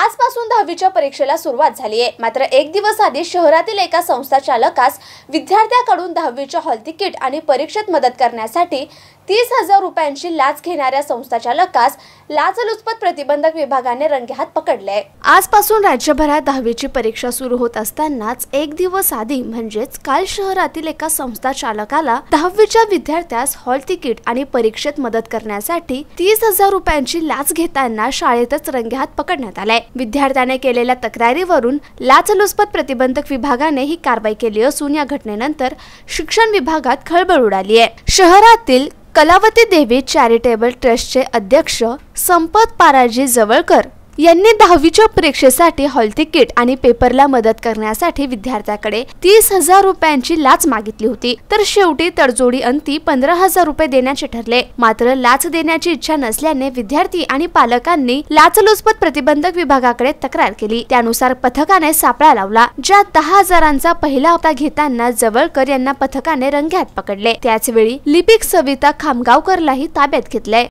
आजपासून दहावीच्या परीक्षेला सुरुवात झाली आहे मात्र एक दिवस आधी शहरातील एका संस्था चालकास विद्यार्थ्याकडून दहावीच्या हॉल तिकीट आणि परीक्षेत मदत करण्यासाठी तीस हजार रुपयांची लाच घेणाऱ्या संस्थाचालकास लाचलुचपत प्रतिबंधक विभागाने रंगेहात पकडले आजपासून राज्यभरात दहावीची परीक्षा सुरू होत असतानाच एक दिवस आधी म्हणजेच काल शहरातील एका संस्था चालकाला दहावीच्या विद्यार्थ्यास हॉल तिकीट आणि परीक्षेत मदत करण्यासाठी तीस हजार रुपयांची लाच घेताना शाळेतच रंगेहात पकडण्यात आलाय विद्यार्थ्याने केलेल्या तक्रारीवरून लाचलुचपत प्रतिबंधक विभागाने ही कारवाई केली असून या घटनेनंतर शिक्षण विभागात खळबळ उडाली आहे शहरातील कलावती देवी चॅरिटेबल ट्रस्टचे अध्यक्ष संपत पाराजी जवळकर यांनी दहावीच्या परीक्षेसाठी हॉल तिकीट आणि पेपरला मदत करण्यासाठी विद्यार्थ्याकडे तीस हजार रुपयांची लाच मागितली होती तर शेवटी तडजोडी अंती पंधरा हजार रुपये देण्याचे ठरले मात्र लाच देण्याची इच्छा नसल्याने विद्यार्थी आणि पालकांनी लाचलुचपत प्रतिबंधक विभागाकडे तक्रार केली त्यानुसार पथकाने सापळा लावला ज्या दहा हजारांचा पहिला हप्ता घेताना जवळकर यांना पथकाने रंग्यात पकडले त्याचवेळी लिपिक सविता खामगावकरलाही ताब्यात घेतले